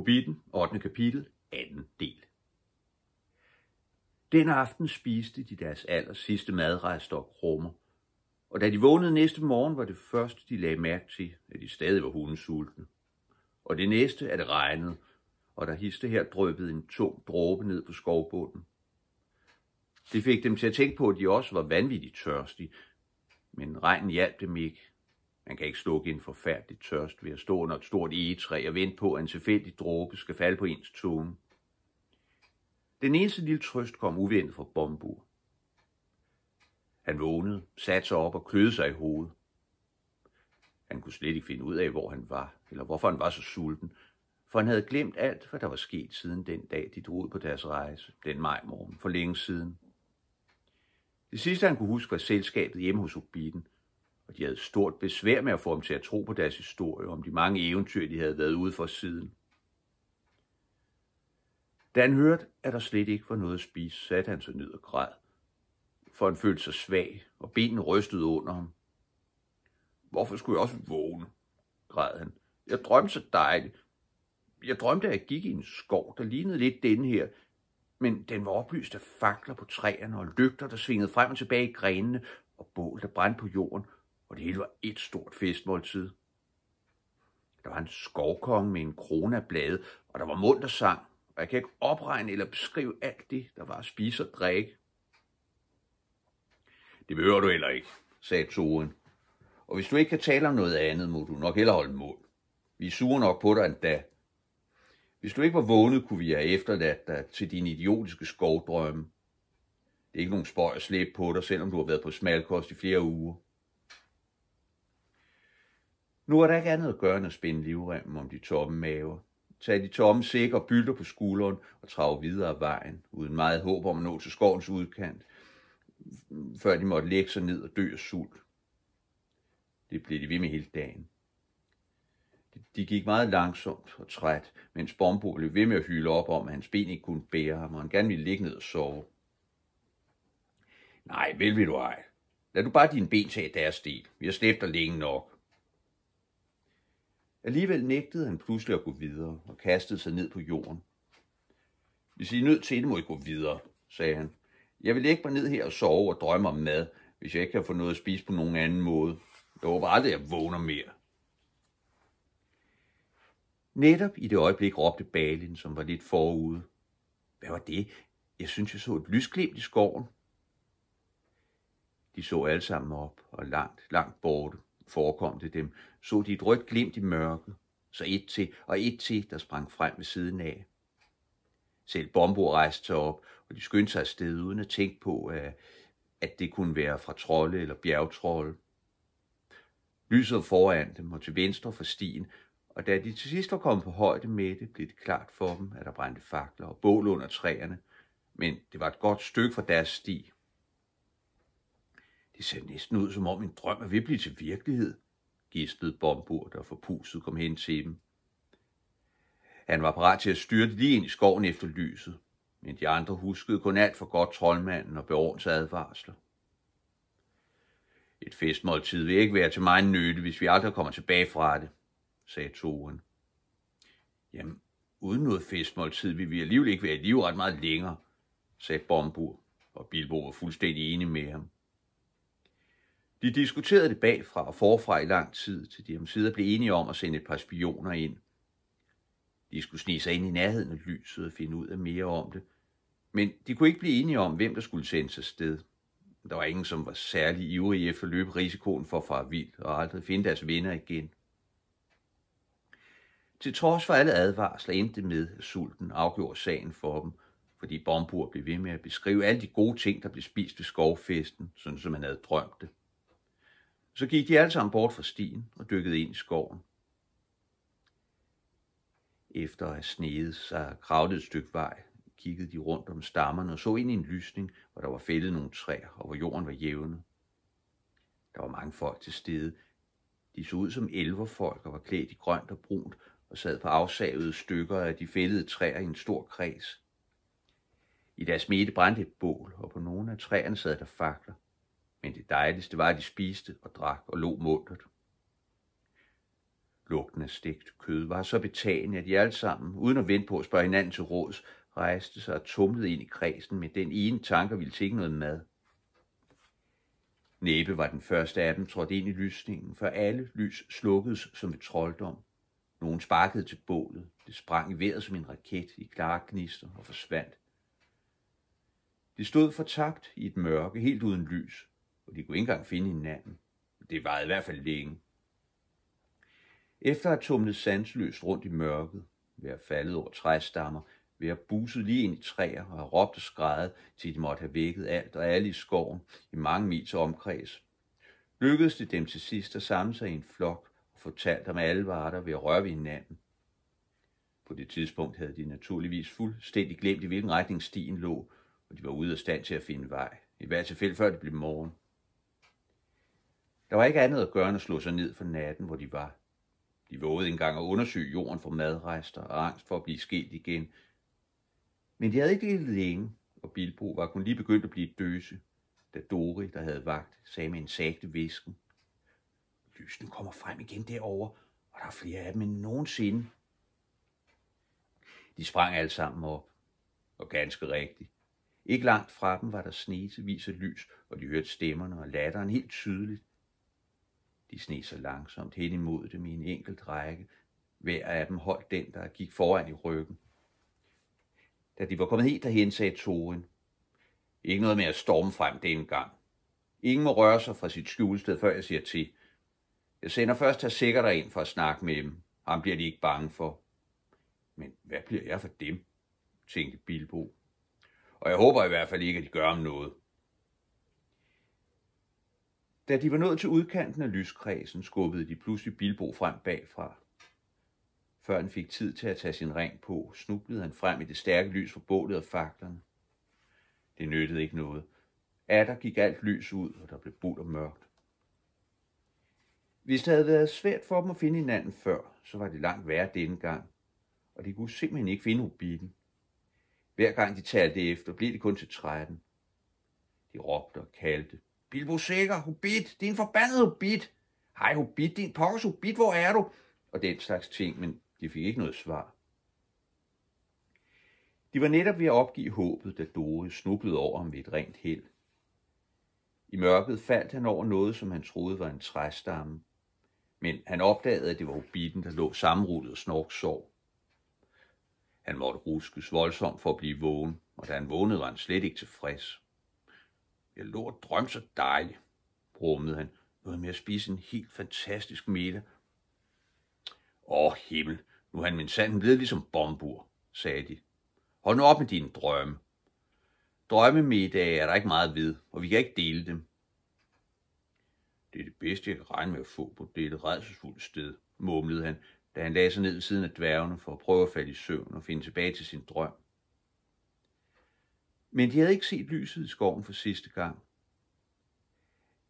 Hobbiten, 8. kapitel, 2. del. Den aften spiste de deres aller sidste madrester og krummer, og da de vågnede næste morgen, var det første, de lagde mærke til, at de stadig var hundesultne. Og det næste, at det regnede, og der histe her drøbbede en tung dråbe ned på skovbunden. Det fik dem til at tænke på, at de også var vanvittigt tørstige, men regnen hjalp dem ikke. Han kan ikke slukke en forfærdelig tørst ved at stå under et stort egetræ og vente på, at en tilfældig dråbe skal falde på ens tunge. Den eneste lille trøst kom uventet fra Bombur. Han vågnede, satte sig op og kløede sig i hovedet. Han kunne slet ikke finde ud af, hvor han var, eller hvorfor han var så sulten, for han havde glemt alt, hvad der var sket siden den dag, de drog ud på deres rejse, den maj morgen, for længe siden. Det sidste, han kunne huske, var selskabet hjemme hos Obiten – og de havde stort besvær med at få dem til at tro på deres historie om de mange eventyr, de havde været ude for siden. Da han hørte, at der slet ikke var noget at spise, satte han sig ned og græd, for han følte sig svag, og benene rystede under ham. Hvorfor skulle jeg også vågne? græd han. Jeg drømte så dejligt. Jeg drømte, at jeg gik i en skov, der lignede lidt denne her, men den var oplyst af fakler på træerne og lygter, der svingede frem og tilbage i grenene, og bål, der brændte på jorden, og det hele var et stort festmåltid. Der var en skovkonge med en krone af blade, og der var mund og sang, og jeg kan ikke opregne eller beskrive alt det, der var at spise og drikke. Det behøver du heller ikke, sagde Toren. Og hvis du ikke kan tale om noget andet, må du nok heller holde mål. Vi er sure nok på dig endda. Hvis du ikke var vågnet, kunne vi have efterladt dig til dine idiotiske skovdrømme. Det er ikke nogen spøj at slæbe på dig, selvom du har været på smalkost i flere uger. Nu er der ikke andet at gøre, end at spænde livremmen om de tomme maver. Tag de tomme sæk og bylder på skulderen og trage videre af vejen, uden meget håb om at nå til skovens udkant, før de måtte lægge sig ned og dø af sult. Det blev de ved med hele dagen. De gik meget langsomt og træt, mens Bombo blev ved med at hylde op om, at hans ben ikke kunne bære ham, og han gerne ville ligge ned og sove. Nej, vel vil du ej. Lad du bare dine ben tage deres del. Vi har slæbt dig længe nok. Alligevel nægtede han pludselig at gå videre og kastede sig ned på jorden. Hvis I er nødt til det, må I gå videre, sagde han. Jeg vil lægge mig ned her og sove og drømme om mad, hvis jeg ikke kan få noget at spise på nogen anden måde. Jeg håber aldrig, at jeg vågner mere. Netop i det øjeblik råbte Balin, som var lidt forude. Hvad var det? Jeg synes, jeg så et lysglimt i skoven. De så alle sammen op, og langt, langt borte forekom det dem, så de et rødt glimt i mørket, så et til og et til, der sprang frem ved siden af. Selv Bombo rejste sig op, og de skyndte sig afsted uden at tænke på, øh, at det kunne være fra trolde eller bjergtrolde. Lyset foran dem og til venstre for stien, og da de til sidst var kommet på højde med det, blev det klart for dem, at der brændte fakler og bål under træerne, men det var et godt stykke fra deres sti. Det ser næsten ud, som om en drøm er ved at blive til virkelighed, gislede bombur, der forpuset kom hen til dem. Han var parat til at styrte lige ind i skoven efter lyset, men de andre huskede kun alt for godt troldmanden og beordens advarsler. Et festmåltid vil ikke være til mig nytte, hvis vi aldrig kommer tilbage fra det, sagde Toren. Jamen, uden noget festmåltid vil vi alligevel ikke være i livret ret meget længere, sagde Bombur, og Bilbo var fuldstændig enig med ham. De diskuterede det bagfra og forfra i lang tid, til de omsider blev enige om at sende et par spioner ind. De skulle snige sig ind i nærheden af lyset og finde ud af mere om det, men de kunne ikke blive enige om, hvem der skulle sendes afsted. Der var ingen, som var særlig ivrig efter at løbe risikoen for far vild og aldrig finde deres venner igen. Til trods for alle advarsler endte det med, at sulten afgjorde sagen for dem, fordi Bombur blev ved med at beskrive alle de gode ting, der blev spist ved skovfesten, sådan som han havde drømt det. Så gik de alle sammen bort fra stien og dykkede ind i skoven. Efter at have sneget sig kravlet et stykke vej, kiggede de rundt om stammerne og så ind i en lysning, hvor der var fældet nogle træer, og hvor jorden var jævne. Der var mange folk til stede. De så ud som elverfolk og var klædt i grønt og brunt og sad på afsavede stykker af de fældede træer i en stor kreds. I deres midte brændte et bål, og på nogle af træerne sad der fakler men det dejligste var, at de spiste og drak og lå muntert. Lugten af stegt kød var så betagende, at de alle sammen, uden at vente på at spørge hinanden til råds, rejste sig og tumlede ind i kredsen med den ene tanke, ville tænke noget mad. Næbe var den første af dem trådt ind i lysningen, for alle lys slukkedes som et trolddom. Nogen sparkede til bålet, det sprang i vejret som en raket i klare gnister og forsvandt. Det stod fortabt i et mørke, helt uden lys, og de kunne ikke engang finde hinanden. Det varede i hvert fald længe. Efter at tumlet sansløst rundt i mørket, ved at faldet over træstammer, ved at buset lige ind i træer og have råbt og skrædet, til de måtte have vækket alt og alle i skoven i mange mils omkreds, lykkedes det dem til sidst at samle sig i en flok og fortalte om alle varter ved at røre ved hinanden. På det tidspunkt havde de naturligvis fuldstændig glemt, i hvilken retning stien lå, og de var ude af stand til at finde vej, i hvert tilfælde før det blev morgen. Der var ikke andet at gøre end at slå sig ned for natten, hvor de var. De vågede engang at undersøge jorden for madrester og angst for at blive skilt igen. Men de havde ikke levet længe, og Bilbo var kun lige begyndt at blive døse, da Dori, der havde vagt, sagde med en sagte visken. Lysene kommer frem igen derover, og der er flere af dem end nogensinde. De sprang alle sammen op, og ganske rigtigt. Ikke langt fra dem var der snesevis af lys, og de hørte stemmerne og latteren helt tydeligt. De sne så langsomt hen imod dem i en enkelt række. Hver af dem holdt den, der gik foran i ryggen. Da de var kommet helt derhen, sagde Toren. Ikke noget med at storme frem denne gang. Ingen må røre sig fra sit skjulested, før jeg siger til. Jeg sender først her sikkert ind for at snakke med dem. Ham bliver de ikke bange for. Men hvad bliver jeg for dem? tænkte Bilbo. Og jeg håber i hvert fald ikke, at de gør ham noget. Da de var nået til udkanten af lyskredsen, skubbede de pludselig Bilbo frem bagfra. Før han fik tid til at tage sin ring på, snublede han frem i det stærke lys fra bålet og faklerne. Det nyttede ikke noget. Adder gik alt lys ud, og der blev bult og mørkt. Hvis det havde været svært for dem at finde hinanden før, så var det langt værre denne gang, og de kunne simpelthen ikke finde hobbiten. Hver gang de talte efter, blev det kun til 13. De råbte og kaldte, Bilbo Sækker, Hobbit, din er Hobbit. Hej Hobbit, din pokkers Hobbit, hvor er du? Og den slags ting, men de fik ikke noget svar. De var netop ved at opgive håbet, da Dore snublede over med et rent held. I mørket faldt han over noget, som han troede var en træstamme, men han opdagede, at det var hobbiten, der lå sammenrullet og snorksov. Han måtte ruskes voldsomt for at blive vågen, og da han vågnede, var han slet ikke tilfreds. Jeg lå og drømte så dejligt, brummede han. Noget med at spise en helt fantastisk middag. Åh, himmel, nu er han min sand ved ligesom bombur, sagde de. Hold nu op med dine drømme. middag er der ikke meget ved, og vi kan ikke dele dem. Det er det bedste, jeg kan regne med at få på dette redselsfulde sted, mumlede han, da han lagde sig ned ved siden af dværgene for at prøve at falde i søvn og finde tilbage til sin drøm. Men de havde ikke set lyset i skoven for sidste gang.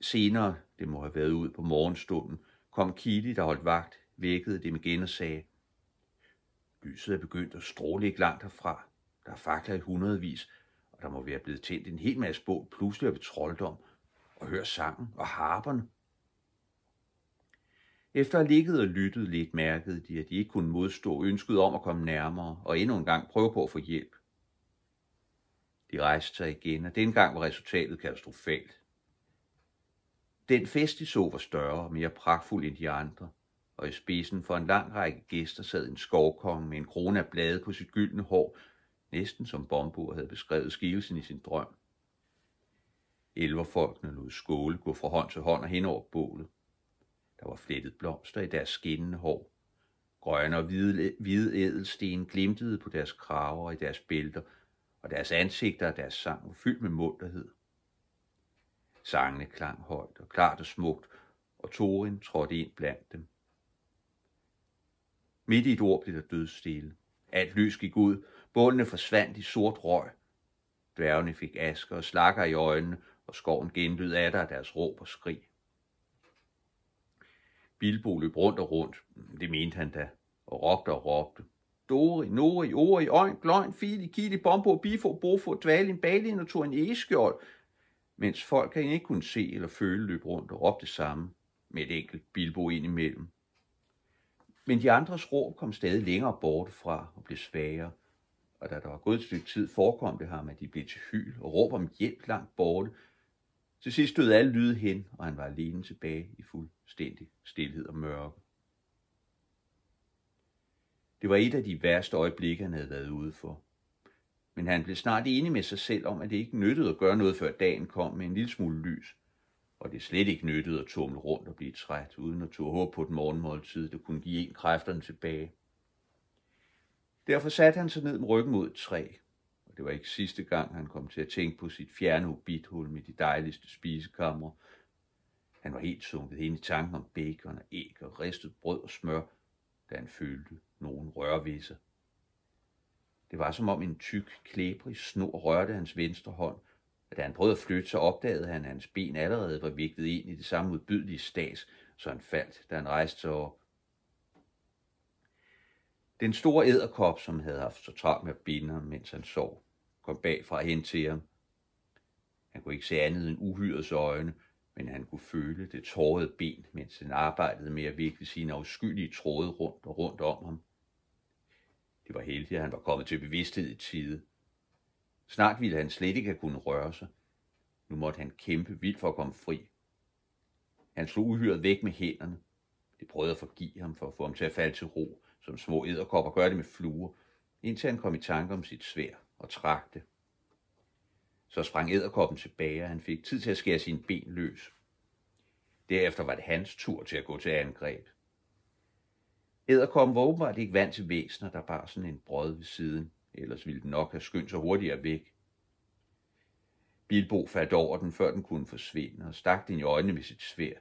Senere, det må have været ud på morgenstunden, kom Kitty, der holdt vagt, vækkede dem igen og sagde, Lyset er begyndt at stråle ikke langt herfra. Der er fakler i hundredvis, og der må være blevet tændt en hel masse bål pludselig af trolddom, og hør sangen og harperne. Efter at have ligget og lyttet lidt, mærkede de, at de ikke kunne modstå ønsket om at komme nærmere og endnu en gang prøve på at få hjælp. De rejste sig igen, og dengang var resultatet katastrofalt. Den fest, de så, var større og mere pragtfuld end de andre, og i spidsen for en lang række gæster sad en skovkonge med en krone af blade på sit gyldne hår, næsten som Bombur havde beskrevet skikkelsen i sin drøm. Elverfolkene lod skåle gå fra hånd til hånd og hen over bålet. Der var flettet blomster i deres skinnende hår. Grønne og hvide, hvide ædelsten glimtede på deres kraver og i deres bælter – og deres ansigter og deres sang var fyldt med munterhed. Sangene klang højt og klart og smukt, og Torin trådte ind blandt dem. Midt i et ord blev der dødstille. Alt lys gik ud, bålene forsvandt i sort røg. Dværgene fik asker og slakker i øjnene, og skoven genlød af der deres råb og skrig. Bilbo løb rundt og rundt, det mente han da, og råbte og råbte. Dori, Nori, Ori, Øjn, Gløgn, Fili, Kili, Bombo, Bifo, Bofo, Dvalin, Balin og Torin Egeskjold, mens folk han ikke kunne se eller føle løb rundt og råbte det samme med et enkelt bilbo ind imellem. Men de andres råb kom stadig længere bort fra og blev svagere, og da der var gået et stykke tid, forekom det ham, at de blev til hyl og råb om hjælp langt borte. Til sidst stod alle lyde hen, og han var alene tilbage i fuldstændig stillhed og mørke. Det var et af de værste øjeblikke, han havde været ude for. Men han blev snart enig med sig selv om, at det ikke nyttede at gøre noget, før dagen kom med en lille smule lys. Og det slet ikke nyttede at tumle rundt og blive træt, uden at tage håbe på den morgenmåltid, der kunne give en kræfterne tilbage. Derfor satte han sig ned med ryggen mod et træ, og det var ikke sidste gang, han kom til at tænke på sit fjerne hobithul med de dejligste spisekammer. Han var helt sunket ind i tanken om bacon og æg og ristet brød og smør, da han følte, nogen rørvisse. Det var som om en tyk, klæbrig snor rørte hans venstre hånd, og da han prøvede at flytte, så opdagede han, at hans ben allerede var viklet ind i det samme udbydelige stas, så han faldt, da han rejste sig op. Den store æderkop, som havde haft så travlt med at binde ham, mens han sov, kom bagfra hen til ham. Han kunne ikke se andet end uhyrets øjne, men han kunne føle det tårede ben, mens han arbejdede med at vikle sine afskyldige tråde rundt og rundt om ham. Det var heldigt, at han var kommet til bevidsthed i tide. Snart ville han slet ikke kunne røre sig. Nu måtte han kæmpe vildt for at komme fri. Han slog uhyret væk med hænderne. Det prøvede at forgive ham for at få ham til at falde til ro, som små æderkopper gør det med fluer, indtil han kom i tanke om sit svær og trak det. Så sprang æderkoppen tilbage, og han fik tid til at skære sine ben løs. Derefter var det hans tur til at gå til angreb. Æderkoppen var åbenbart ikke vant til væsener, der bar sådan en brød ved siden. Ellers ville den nok have skyndt sig hurtigere væk. Bilbo faldt over den, før den kunne forsvinde, og stak den i øjnene med sit svær.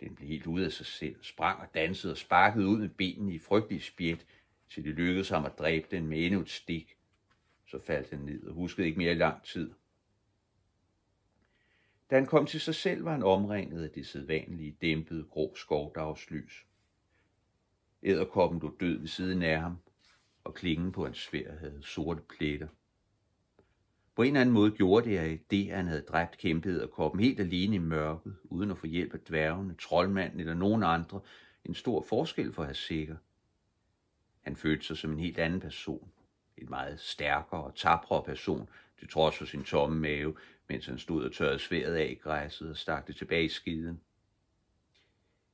Den blev helt ude af sig selv, sprang og dansede og sparkede ud med benene i frygtelig spjæt, til det lykkedes ham at dræbe den med endnu et stik. Så faldt den ned og huskede ikke mere i lang tid. Da han kom til sig selv, var han omringet af det sædvanlige, dæmpede grå skovdagslys. Æderkoppen lå død ved siden af ham, og klingen på hans svær havde sorte pletter. På en eller anden måde gjorde det, at det, han havde dræbt, kæmpede kom helt alene i mørket, uden at få hjælp af dværgene, troldmanden eller nogen andre, en stor forskel for at sikker. Han følte sig som en helt anden person, en meget stærkere og tapre person, til trods for sin tomme mave, mens han stod og tørrede sværet af i græsset og stak det tilbage i skiden.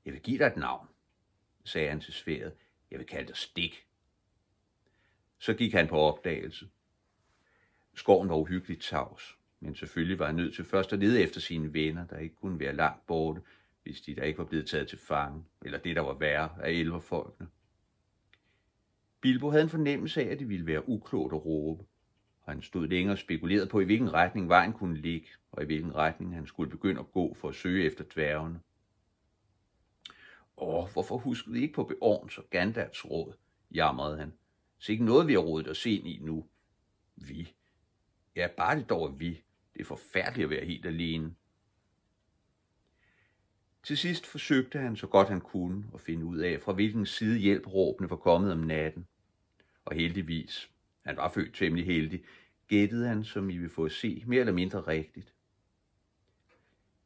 Jeg vil give dig et navn, sagde han til sværet. Jeg vil kalde dig Stik. Så gik han på opdagelse. Skoven var uhyggeligt tavs, men selvfølgelig var han nødt til først at lede efter sine venner, der ikke kunne være langt borte, hvis de der ikke var blevet taget til fange, eller det, der var værre af elverfolkene. Bilbo havde en fornemmelse af, at det ville være uklogt at råbe. Han stod længe og spekulerede på, i hvilken retning vejen kunne ligge, og i hvilken retning han skulle begynde at gå for at søge efter dværgene. Åh, hvorfor huskede I ikke på Beorns og Gandalfs råd, jamrede han. Så ikke noget, vi har rådet os ind i nu. Vi. Ja, bare det dog er vi. Det er forfærdeligt at være helt alene. Til sidst forsøgte han så godt han kunne at finde ud af, fra hvilken side råbene var kommet om natten. Og heldigvis, han var født temmelig heldig, gættede han, som I vil få at se, mere eller mindre rigtigt.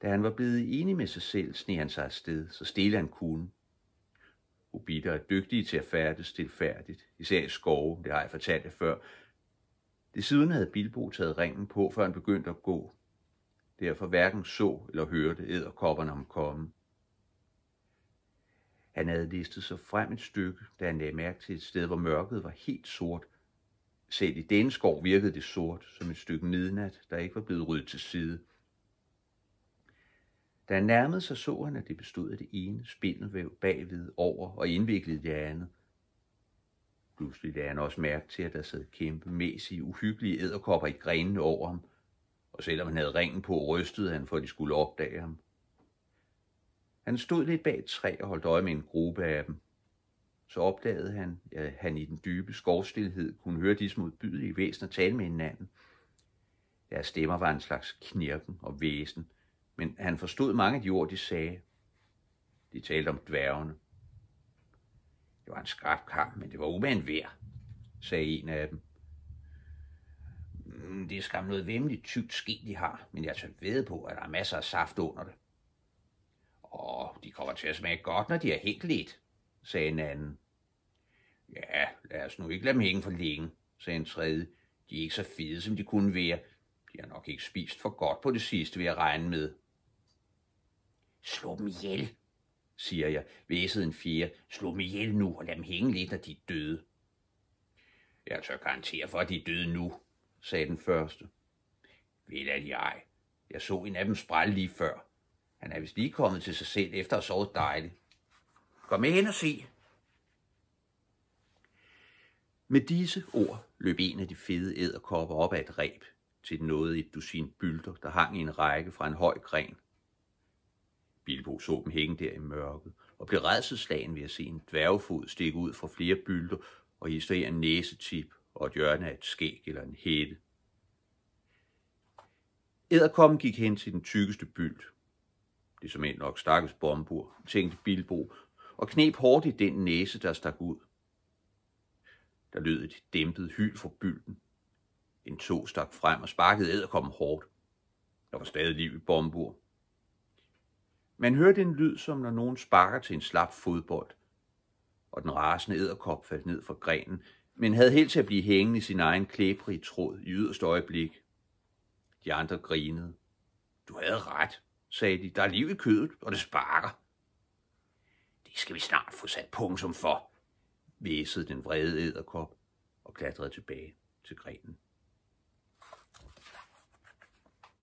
Da han var blevet enig med sig selv, sne han sig afsted, så stille han kunne. Hobitter er dygtige til at færdes stilfærdigt, især i skove, det har jeg fortalt jer før. Desuden havde Bilbo taget ringen på, før han begyndte at gå. Derfor hverken så eller hørte æderkopperne om komme. Han havde listet sig frem et stykke, da han lagde mærke til et sted, hvor mørket var helt sort. Selv i denne skov virkede det sort, som et stykke midnat, der ikke var blevet ryddet til side – da han nærmede sig, så han, at det bestod af det ene spindelvæv bagved, over og indviklet det andet. Pludselig lagde han også mærke til, at der sad kæmpe, mæssige, uhyggelige æderkopper i grenene over ham, og selvom han havde ringen på, rystede han, for at de skulle opdage ham. Han stod lidt bag et træ og holdt øje med en gruppe af dem. Så opdagede han, at han i den dybe skovstilhed kunne høre disse modbydelige væsener tale med hinanden. Deres stemmer var en slags knirken og væsen, men han forstod mange af de ord, de sagde. De talte om dværgene. Det var en skarp kamp, men det var umagen værd, sagde en af dem. Mm, det er skam noget vemmeligt tykt ske, de har, men jeg tør ved på, at der er masser af saft under det. Åh, de kommer til at smage godt, når de er helt lidt, sagde en anden. Ja, lad os nu ikke lade dem hænge for længe, sagde en tredje. De er ikke så fede, som de kunne være. De har nok ikke spist for godt på det sidste, vil jeg regne med. Slå dem ihjel, siger jeg, væsede en fjerde. Slå dem ihjel nu og lad dem hænge lidt, når de er døde. Jeg tør garantere for, at de er døde nu, sagde den første. Vel er de ej. Jeg så en af dem sprælle lige før. Han er vist lige kommet til sig selv efter at have sovet dejligt. Kom med hen og se. Med disse ord løb en af de fede æderkopper op ad et reb til noget i et dusin bylder, der hang i en række fra en høj gren. Bilbo så dem hænge der i mørket, og blev redselslagen ved at se en dværgefod stikke ud fra flere bylder og hister en næsetip og et hjørne af et skæg eller en hætte. Æderkommen gik hen til den tykkeste byld. Det som end nok stakkels bombur, tænkte Bilbo, og knep hårdt i den næse, der stak ud. Der lød et dæmpet hyl fra bylden. En tog stak frem og sparkede æderkommen hårdt. Der var stadig liv i bombur, man hørte en lyd, som når nogen sparker til en slap fodbold, og den rasende æderkop faldt ned fra grenen, men havde helt til at blive hængende i sin egen klæbrige tråd i yderst øjeblik. De andre grinede. Du havde ret, sagde de. Der er liv i kødet, og det sparker. Det skal vi snart få sat punktum for, væsede den vrede æderkop og klatrede tilbage til grenen.